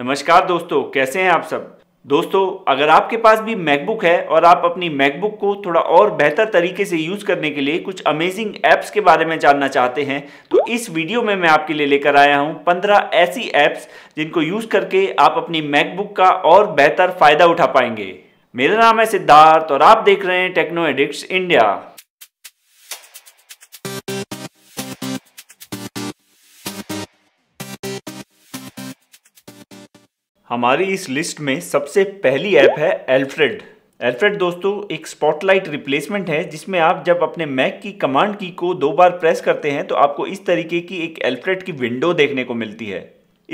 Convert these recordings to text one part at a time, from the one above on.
नमस्कार दोस्तों कैसे हैं आप सब दोस्तों अगर आपके पास भी मैकबुक है और आप अपनी मैकबुक को थोड़ा और बेहतर तरीके से यूज़ करने के लिए कुछ अमेजिंग ऐप्स के बारे में जानना चाहते हैं तो इस वीडियो में मैं आपके लिए लेकर आया हूं पंद्रह ऐसी ऐप्स जिनको यूज़ करके आप अपनी मैकबुक का और बेहतर फ़ायदा उठा पाएंगे मेरा नाम है सिद्धार्थ और आप देख रहे हैं टेक्नो एडिक्स इंडिया हमारी इस लिस्ट में सबसे पहली ऐप है एल्फ्रेड एल्फ्रेड दोस्तों एक स्पॉटलाइट रिप्लेसमेंट है जिसमें आप जब अपने मैक की कमांड की को दो बार प्रेस करते हैं तो आपको इस तरीके की एक एल्फ्रेड की विंडो देखने को मिलती है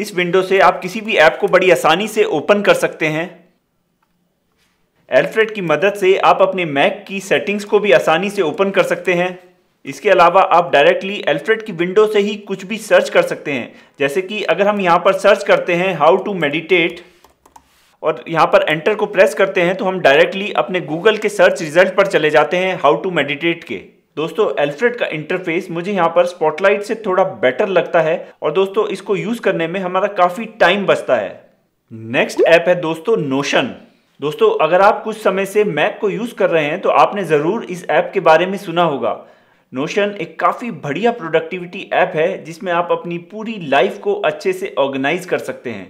इस विंडो से आप किसी भी ऐप को बड़ी आसानी से ओपन कर सकते हैं एल्फ्रेड की मदद से आप अपने मैक की सेटिंग्स को भी आसानी से ओपन कर सकते हैं इसके अलावा आप डायरेक्टली एल्फ्रेड की विंडो से ही कुछ भी सर्च कर सकते हैं जैसे कि अगर हम यहाँ पर सर्च करते हैं हाउ टू मेडिटेट और यहाँ पर एंटर को प्रेस करते हैं तो हम डायरेक्टली अपने गूगल के सर्च रिजल्ट पर चले जाते हैं हाउ टू मेडिटेट के दोस्तों एल्फ्रेड का इंटरफेस मुझे यहाँ पर स्पॉटलाइट से थोड़ा बेटर लगता है और दोस्तों इसको यूज़ करने में हमारा काफ़ी टाइम बचता है नेक्स्ट ऐप है दोस्तों नोशन दोस्तों अगर आप कुछ समय से मैक को यूज़ कर रहे हैं तो आपने ज़रूर इस ऐप के बारे में सुना होगा नोशन एक काफ़ी बढ़िया प्रोडक्टिविटी ऐप है जिसमें आप अपनी पूरी लाइफ को अच्छे से ऑर्गेनाइज कर सकते हैं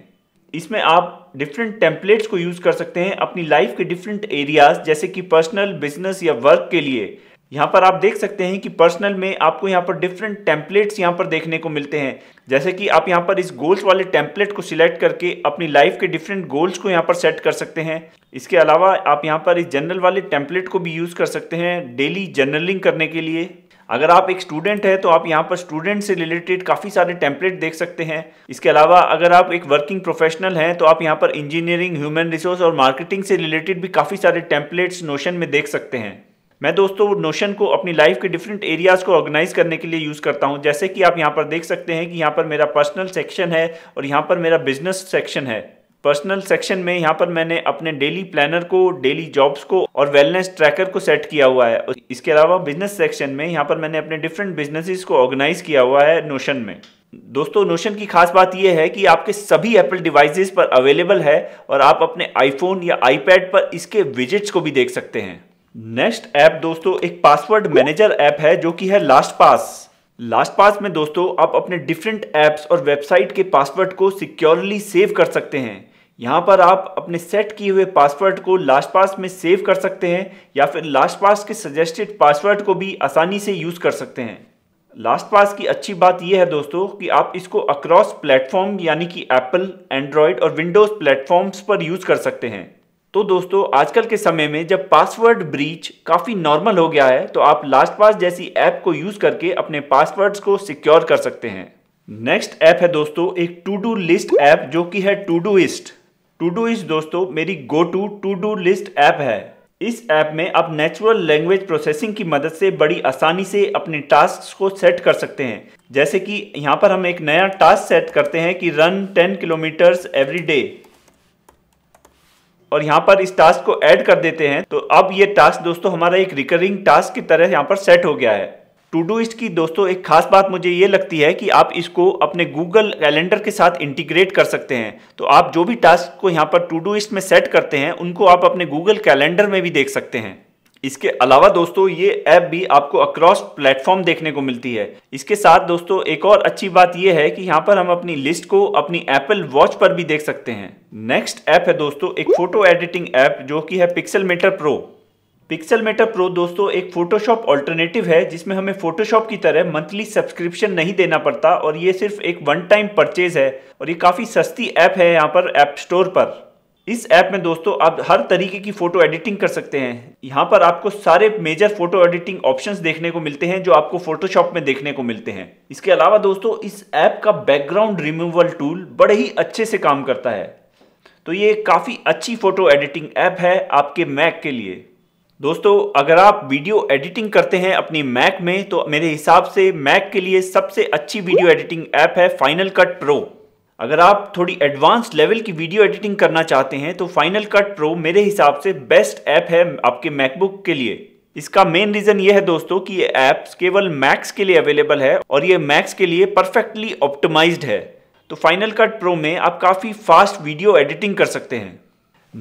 इसमें आप डिफरेंट टेम्पलेट्स को यूज़ कर सकते हैं अपनी लाइफ के डिफरेंट एरियाज जैसे कि पर्सनल बिजनेस या वर्क के लिए यहाँ पर आप देख सकते हैं कि पर्सनल में आपको यहाँ पर डिफरेंट टेम्पलेट्स यहाँ पर देखने को मिलते हैं जैसे कि आप यहाँ पर इस गोल्स वाले टेम्पलेट को सिलेक्ट करके अपनी लाइफ के डिफरेंट गोल्स को यहाँ पर सेट कर सकते हैं इसके अलावा आप यहाँ पर इस जर्नल वाले टेम्पलेट को भी यूज़ कर सकते हैं डेली जर्नलिंग करने के लिए अगर आप एक स्टूडेंट है तो आप यहाँ पर स्टूडेंट से रिलेटेड काफ़ी सारे टेम्पलेट देख सकते हैं इसके अलावा अगर आप एक वर्किंग प्रोफेशनल हैं तो आप यहाँ पर इंजीनियरिंग ह्यूमन रिसोर्स और मार्केटिंग से रिलेटेड भी काफ़ी सारे टेम्पलेट्स नोशन में देख सकते हैं मैं दोस्तों नोशन को अपनी लाइफ के डिफरेंट एरियाज़ को ऑर्गेनाइज करने के लिए यूज़ करता हूँ जैसे कि आप यहाँ पर देख सकते हैं कि यहाँ पर मेरा पर्सनल सेक्शन है और यहाँ पर मेरा बिजनेस सेक्शन है पर्सनल सेक्शन में यहाँ पर मैंने अपने डेली प्लानर को डेली जॉब्स को और वेलनेस ट्रैकर को सेट किया हुआ है इसके अलावा बिजनेस सेक्शन में यहाँ पर मैंने अपने डिफरेंट बिजनेसेस को ऑर्गेनाइज किया हुआ है नोशन में दोस्तों नोशन की खास बात यह है कि आपके सभी एप्पल डिवाइसेस पर अवेलेबल है और आप अपने आईफोन या आईपैड पर इसके विजिट्स को भी देख सकते हैं नेक्स्ट ऐप दोस्तों एक पासवर्ड मैनेजर ऐप है जो कि है लास्ट पास लास्ट पास में दोस्तों आप अपने डिफरेंट ऐप्स और वेबसाइट के पासवर्ड को सिक्योरली सेव कर सकते हैं यहाँ पर आप अपने सेट किए हुए पासवर्ड को लास्ट पास में सेव कर सकते हैं या फिर लास्ट पास के सजेस्टेड पासवर्ड को भी आसानी से यूज़ कर सकते हैं लास्ट पास की अच्छी बात यह है दोस्तों कि आप इसको अक्रॉस प्लेटफॉर्म यानी कि एप्पल एंड्रॉयड और विंडोज़ प्लेटफॉर्म्स पर यूज़ कर सकते हैं तो दोस्तों आजकल के समय में जब पासवर्ड ब्रीच काफ़ी नॉर्मल हो गया है तो आप लास्ट पास जैसी ऐप को यूज़ करके अपने पासवर्ड्स को सिक्योर कर सकते हैं नेक्स्ट ऐप है दोस्तों एक टू डू लिस्ट ऐप जो कि है Todoist Todoist दोस्तों मेरी go to to do list app है इस ऐप में आप नेचुरल लैंग्वेज प्रोसेसिंग की मदद से बड़ी आसानी से अपने टास्क को सेट कर सकते हैं जैसे कि यहाँ पर हम एक नया टास्क सेट करते हैं कि run ten kilometres every day और यहाँ पर इस टास्क को ऐड कर देते हैं तो अब ये टास्क दोस्तों हमारा एक रिकरिंग टास्क की तरह यहाँ पर सेट हो गया है टू डू इस्ट की दोस्तों एक खास बात मुझे ये लगती है कि आप इसको अपने गूगल कैलेंडर के साथ इंटीग्रेट कर सकते हैं तो आप जो भी टास्क को यहाँ पर टू डू इस्ट में सेट करते हैं उनको आप अपने गूगल कैलेंडर में भी देख सकते हैं इसके अलावा दोस्तों ये ऐप भी आपको अक्रॉस प्लेटफॉर्म देखने को मिलती है इसके साथ दोस्तों एक और अच्छी बात यह है कि यहाँ पर हम अपनी लिस्ट को अपनी एप्पल वॉच पर भी देख सकते हैं नेक्स्ट ऐप है दोस्तों एक फोटो एडिटिंग ऐप जो कि है Pixelmator Pro Pixelmator Pro दोस्तों एक फोटोशॉप ऑल्टरनेटिव है जिसमें हमें फोटोशॉप की तरह मंथली सब्सक्रिप्शन नहीं देना पड़ता और ये सिर्फ एक वन टाइम परचेज है और ये काफ़ी सस्ती ऐप है यहाँ पर एप स्टोर पर इस ऐप में दोस्तों आप हर तरीके की फोटो एडिटिंग कर सकते हैं यहाँ पर आपको सारे मेजर फोटो एडिटिंग ऑप्शंस देखने को मिलते हैं जो आपको फोटोशॉप में देखने को मिलते हैं इसके अलावा दोस्तों इस ऐप का बैकग्राउंड रिमूवल टूल बड़े ही अच्छे से काम करता है तो ये काफ़ी अच्छी फोटो एडिटिंग ऐप है आपके मैक के लिए दोस्तों अगर आप वीडियो एडिटिंग करते हैं अपनी मैक में तो मेरे हिसाब से मैक के लिए सबसे अच्छी वीडियो एडिटिंग ऐप है फाइनल कट प्रो अगर आप थोड़ी एडवांस लेवल की वीडियो एडिटिंग करना चाहते हैं तो फाइनल कट प्रो मेरे हिसाब से बेस्ट ऐप है आपके मैकबुक के लिए इसका मेन रीज़न ये है दोस्तों कि ये ऐप केवल मैक्स के लिए अवेलेबल है और ये मैक्स के लिए परफेक्टली ऑप्टिमाइज्ड है तो फाइनल कट प्रो में आप काफ़ी फास्ट वीडियो एडिटिंग कर सकते हैं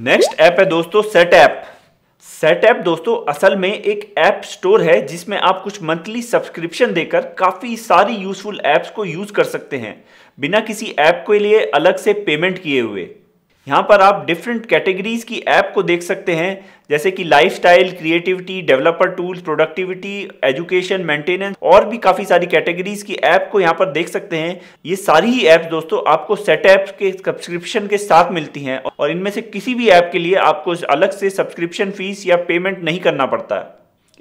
नेक्स्ट ऐप है दोस्तों सेट ऐप सेट ऐप दोस्तों असल में एक ऐप स्टोर है जिसमें आप कुछ मंथली सब्सक्रिप्शन देकर काफ़ी सारी यूज़फुल ऐप्स को यूज़ कर सकते हैं बिना किसी ऐप के लिए अलग से पेमेंट किए हुए यहाँ पर आप डिफरेंट कैटेगरीज की ऐप को देख सकते हैं जैसे कि lifestyle, creativity developer tools productivity education maintenance और भी काफ़ी सारी कैटेगरीज की ऐप को यहाँ पर देख सकते हैं ये सारी ही ऐप दोस्तों आपको सेट ऐप के सब्सक्रिप्शन के साथ मिलती हैं और इनमें से किसी भी ऐप के लिए आपको अलग से सब्सक्रिप्शन फीस या पेमेंट नहीं करना पड़ता है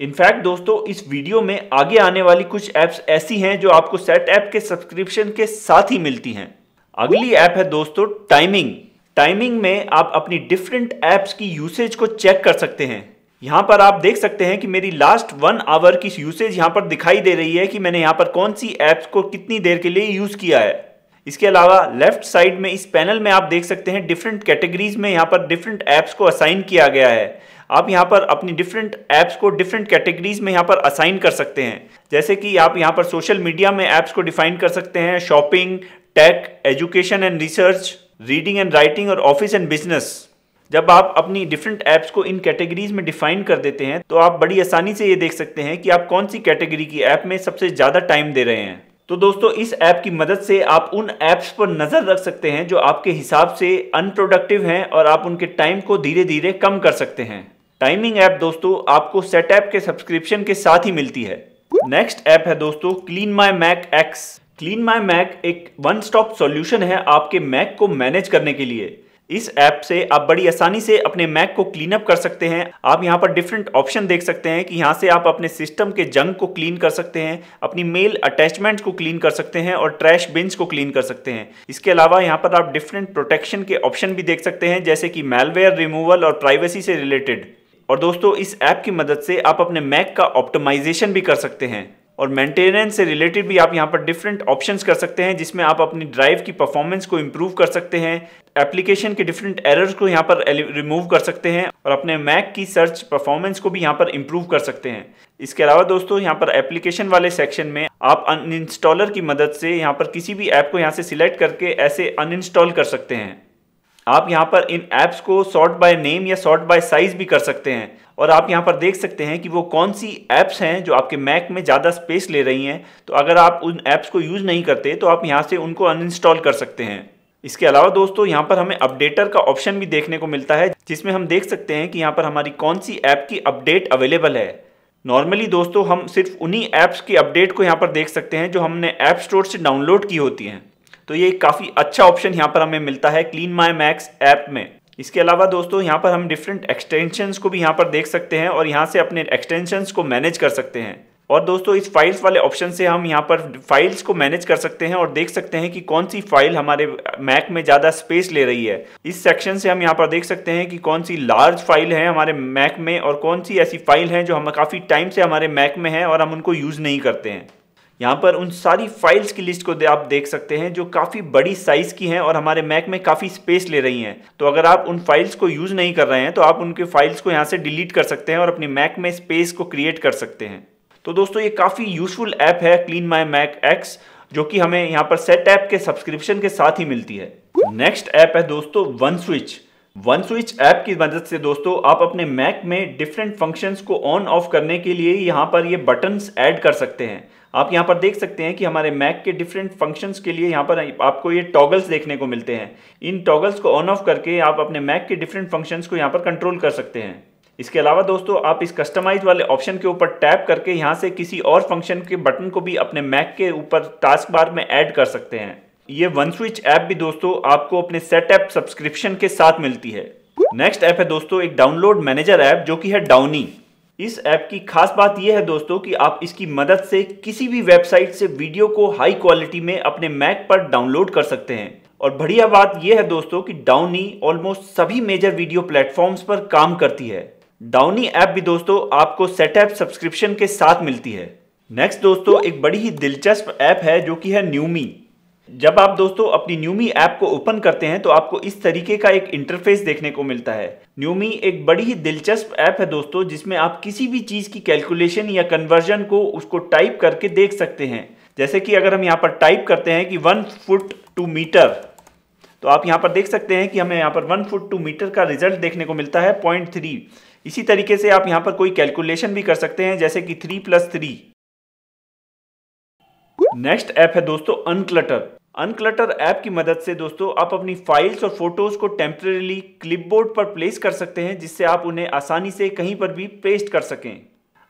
इनफैक्ट दोस्तों इस वीडियो में आगे आने वाली कुछ ऐप्स ऐसी हैं जो आपको सेट ऐप के सब्सक्रिप्शन के साथ ही मिलती हैं अगली ऐप है दोस्तों टाइमिंग टाइमिंग में आप अपनी डिफरेंट ऐप्स की यूसेज को चेक कर सकते हैं यहाँ पर आप देख सकते हैं कि मेरी लास्ट वन आवर की यूसेज यहाँ पर दिखाई दे रही है कि मैंने यहाँ पर कौन सी ऐप्स को कितनी देर के लिए यूज़ किया है इसके अलावा लेफ्ट साइड में इस पैनल में आप देख सकते हैं डिफरेंट कैटेगरीज में यहाँ पर डिफरेंट ऐप्स को असाइन किया गया है आप यहाँ पर अपनी डिफरेंट ऐप्स को डिफरेंट कैटेगरीज में यहाँ पर असाइन कर सकते हैं जैसे कि आप यहाँ पर सोशल मीडिया में ऐप्स को डिफाइन कर सकते हैं shopping tech education and research reading and writing और ऑफिस एंड बिजनेस जब आप अपनी डिफरेंट ऐप्स को इन कैटेगरीज में डिफाइन कर देते हैं तो आप बड़ी आसानी से ये देख सकते हैं कि आप कौन सी कैटेगरी की ऐप में सबसे ज़्यादा टाइम दे रहे हैं तो दोस्तों इस ऐप की मदद से आप उन ऐप्स पर नज़र रख सकते हैं जो आपके हिसाब से अनप्रोडक्टिव हैं और आप उनके टाइम को धीरे धीरे कम कर सकते हैं टाइमिंग ऐप दोस्तों आपको सेट ऐप के सब्सक्रिप्शन के साथ ही मिलती है नेक्स्ट ऐप है दोस्तों Clean My Mac X Clean My Mac एक वन स्टॉप सॉल्यूशन है आपके मैक को मैनेज करने के लिए इस ऐप से आप बड़ी आसानी से अपने मैक को क्लीन अप कर सकते हैं आप यहाँ पर डिफरेंट ऑप्शन देख सकते हैं कि यहाँ से आप अपने सिस्टम के जंग को क्लीन कर सकते हैं अपनी मेल अटैचमेंट्स को क्लीन कर सकते हैं और ट्रैश बिन्स को क्लीन कर सकते हैं इसके अलावा यहाँ पर आप डिफरेंट प्रोटेक्शन के ऑप्शन भी देख सकते हैं जैसे कि मेलवेयर रिमूवल और प्राइवेसी से रिलेटेड और दोस्तों इस ऐप की मदद से आप अपने मैक का ऑप्टोमाइजेशन भी कर सकते हैं और मेंटेनेंस से रिलेटेड भी आप यहाँ पर डिफरेंट ऑप्शंस कर सकते हैं जिसमें आप अपनी ड्राइव की परफॉर्मेंस को इम्प्रूव कर सकते हैं एप्लीकेशन के डिफरेंट एरर्स को यहाँ पर रिमूव कर सकते हैं और अपने मैक की सर्च परफॉर्मेंस को भी यहाँ पर इम्प्रूव कर सकते हैं इसके अलावा दोस्तों यहाँ पर एप्लीकेशन वाले सेक्शन में आप अन की मदद से यहाँ पर किसी भी ऐप को यहाँ से सिलेक्ट करके ऐसे अन कर सकते हैं आप यहाँ पर इन ऐप्स को सॉर्ट बाय नेम या सॉर्ट बाय साइज भी कर सकते हैं और आप यहाँ पर देख सकते हैं कि वो कौन सी ऐप्स हैं जो आपके मैक में ज़्यादा स्पेस ले रही हैं तो अगर आप उन ऐप्स को यूज़ नहीं करते तो आप यहाँ से उनको अनइंस्टॉल कर सकते हैं इसके अलावा दोस्तों यहाँ पर हमें अपडेटर का ऑप्शन भी देखने को मिलता है जिसमें हम देख सकते हैं कि यहाँ पर हमारी कौन सी ऐप की अपडेट अवेलेबल है नॉर्मली दोस्तों हम सिर्फ उन्हीं ऐप्स की अपडेट को यहाँ पर देख सकते हैं जो हमने ऐप स्टोर से डाउनलोड की होती हैं तो ये काफ़ी अच्छा ऑप्शन यहाँ पर हमें मिलता है क्लीन माई मैक्स ऐप में इसके अलावा दोस्तों यहाँ पर हम डिफरेंट एक्सटेंशंस को भी यहाँ पर देख सकते हैं और यहाँ से अपने एक्सटेंशंस को मैनेज कर सकते हैं और दोस्तों इस फाइल्स वाले ऑप्शन से हम यहाँ पर फाइल्स को मैनेज कर सकते हैं और देख सकते हैं कि कौन सी फाइल हमारे मैक में ज़्यादा स्पेस ले रही है इस सेक्शन से हम यहाँ पर देख सकते हैं कि कौन सी लार्ज फाइल है हमारे मैक में और कौन सी ऐसी फाइल हैं जो हम काफ़ी टाइम से हमारे मैक में है और हम उनको यूज़ नहीं करते हैं यहाँ पर उन सारी फाइल्स की लिस्ट को दे आप देख सकते हैं जो काफ़ी बड़ी साइज़ की हैं और हमारे मैक में काफ़ी स्पेस ले रही हैं तो अगर आप उन फाइल्स को यूज़ नहीं कर रहे हैं तो आप उनके फाइल्स को यहाँ से डिलीट कर सकते हैं और अपनी मैक में स्पेस को क्रिएट कर सकते हैं तो दोस्तों ये काफ़ी यूजफुल ऐप है क्लीन माई मैक एक्स जो कि हमें यहाँ पर सेट ऐप के सब्सक्रिप्शन के साथ ही मिलती है नेक्स्ट ऐप है दोस्तों One Switch One Switch app की मदद से दोस्तों आप अपने मैक में डिफरेंट फंक्शंस को ऑन ऑफ करने के लिए यहाँ पर ये बटन्स ऐड कर सकते हैं आप यहाँ पर देख सकते हैं कि हमारे मैक के डिफरेंट फंक्शंस के लिए यहाँ पर आपको ये टॉगल्स देखने को मिलते हैं इन टॉगल्स को ऑन ऑफ करके आप अपने मैक के डिफरेंट फंक्शंस को यहाँ पर कंट्रोल कर सकते हैं इसके अलावा दोस्तों आप इस कस्टमाइज वाले ऑप्शन के ऊपर टैप करके यहाँ से किसी और फंक्शन के बटन को भी अपने मैक के ऊपर टास्क बार में ऐड कर सकते हैं ये वन स्विच ऐप भी दोस्तों आपको अपने सेटअप सब्सक्रिप्शन के साथ मिलती है नेक्स्ट ऐप है दोस्तों एक डाउनलोड मैनेजर ऐप जो कि है डाउनी इस ऐप की खास बात यह है दोस्तों कि आप इसकी मदद से किसी भी वेबसाइट से वीडियो को हाई क्वालिटी में अपने मैक पर डाउनलोड कर सकते हैं और बढ़िया बात यह है दोस्तों कि डाउनी ऑलमोस्ट सभी मेजर वीडियो प्लेटफॉर्म्स पर काम करती है डाउनी ऐप भी दोस्तों आपको सेटअप सब्सक्रिप्शन के साथ मिलती है नेक्स्ट दोस्तों एक बड़ी ही दिलचस्प ऐप है जो कि है न्यूमी जब आप दोस्तों अपनी न्यूमी ऐप को ओपन करते हैं तो आपको इस तरीके का एक इंटरफेस देखने को मिलता है न्यूमी एक बड़ी ही दिलचस्प ऐप है दोस्तों जिसमें आप किसी भी चीज़ की कैलकुलेशन या कन्वर्जन को उसको टाइप करके देख सकते हैं जैसे कि अगर हम यहाँ पर टाइप करते हैं कि वन फुट टू मीटर तो आप यहाँ पर देख सकते हैं कि हमें यहाँ पर वन फुट टू मीटर का रिजल्ट देखने को मिलता है पॉइंट थ्री इसी तरीके से आप यहाँ पर कोई कैलकुलेशन भी कर सकते हैं जैसे कि three plus three next app है दोस्तों अनक्लटर अनक्लटर ऐप की मदद से दोस्तों आप अपनी फाइल्स और फोटोज को टेम्परेली क्लिपबोर्ड पर प्लेस कर सकते हैं जिससे आप उन्हें आसानी से कहीं पर भी पेस्ट कर सकें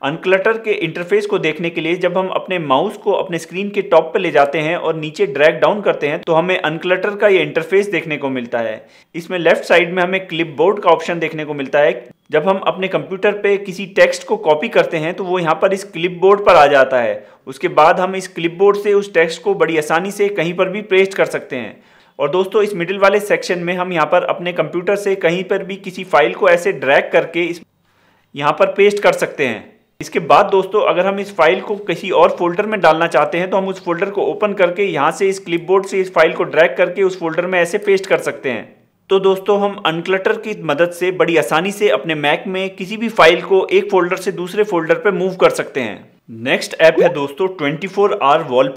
अनक्लटर के इंटरफेस को देखने के लिए जब हम अपने माउस को अपने स्क्रीन के टॉप पर ले जाते हैं और नीचे ड्रैग डाउन करते हैं तो हमें अनक्लटर का ये इंटरफेस देखने को मिलता है इसमें लेफ्ट साइड में हमें क्लिपबोर्ड का ऑप्शन देखने को मिलता है जब हम अपने कंप्यूटर पे किसी टेक्स्ट को कॉपी करते हैं तो वो यहाँ पर इस क्लिपबोर्ड पर आ जाता है उसके बाद हम इस क्लिपबोर्ड से उस टेक्स्ट को बड़ी आसानी से कहीं पर भी पेस्ट कर सकते हैं और दोस्तों इस मिडिल वाले सेक्शन में हम यहाँ पर अपने कंप्यूटर से कहीं पर भी किसी फाइल को ऐसे ड्रैग करके इस यहाँ पर पेस्ट कर सकते हैं इसके बाद दोस्तों अगर हम इस फाइल को किसी और फोल्डर में डालना चाहते हैं तो हम उस फोल्डर को ओपन करके यहाँ से इस क्लिपबोर्ड से इस फाइल को ड्रैग करके उस फोल्डर में ऐसे पेस्ट कर सकते हैं तो दोस्तों हम अनक्लटर की मदद से बड़ी आसानी से अपने मैक में किसी भी फाइल को एक फोल्डर से दूसरे फोल्डर पर मूव कर सकते हैं नेक्स्ट ऐप है दोस्तों 24 फोर आर वॉल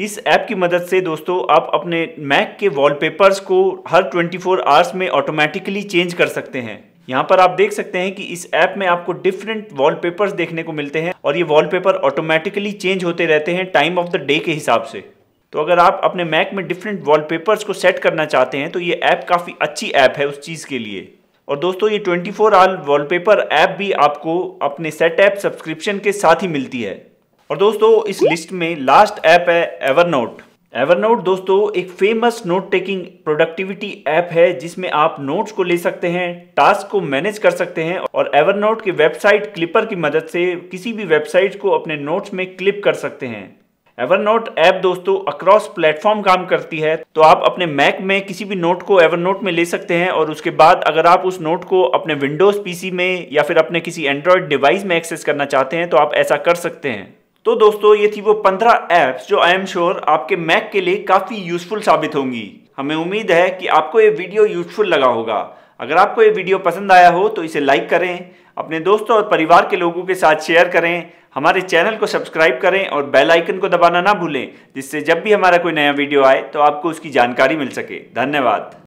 इस ऐप की मदद से दोस्तों आप अपने मैक के वॉलपेपर्स को हर 24 फोर आवर्स में ऑटोमेटिकली चेंज कर सकते हैं यहाँ पर आप देख सकते हैं कि इस ऐप में आपको डिफरेंट वॉलपेपर्स देखने को मिलते हैं और ये वॉलपेपर ऑटोमेटिकली चेंज होते रहते हैं टाइम ऑफ द डे के हिसाब से तो अगर आप अपने मैक में डिफरेंट वॉलपेपर्स को सेट करना चाहते हैं तो ये ऐप काफ़ी अच्छी ऐप है उस चीज़ के लिए और दोस्तों ये 24 फोर आल वॉलपेपर ऐप भी आपको अपने सेट ऐप सब्सक्रिप्शन के साथ ही मिलती है और दोस्तों इस लिस्ट में लास्ट ऐप है एवरनोट एवरनोट दोस्तों एक famous note taking productivity app है जिसमें आप नोट्स को ले सकते हैं टास्क को मैनेज कर सकते हैं और एवरनोट के वेबसाइट क्लिपर की मदद से किसी भी वेबसाइट को अपने नोट्स में क्लिप कर सकते हैं एवरनोट ऐप दोस्तों अक्रॉस प्लेटफॉर्म काम करती है तो आप अपने मैक में किसी भी नोट को एवरनोट में ले सकते हैं और उसके बाद अगर आप उस नोट को अपने विंडोज़ पीसी में या फिर अपने किसी एंड्रॉयड डिवाइस में एक्सेस करना चाहते हैं तो आप ऐसा कर सकते हैं तो दोस्तों ये थी वो पंद्रह ऐप्स जो आई एम श्योर आपके मैक के लिए काफ़ी यूजफुल साबित होंगी हमें उम्मीद है कि आपको ये वीडियो यूजफुल लगा होगा अगर आपको ये वीडियो पसंद आया हो तो इसे लाइक करें अपने दोस्तों और परिवार के लोगों के साथ शेयर करें हमारे चैनल को सब्सक्राइब करें और बेल आइकन को दबाना ना भूलें जिससे जब भी हमारा कोई नया वीडियो आए तो आपको उसकी जानकारी मिल सके धन्यवाद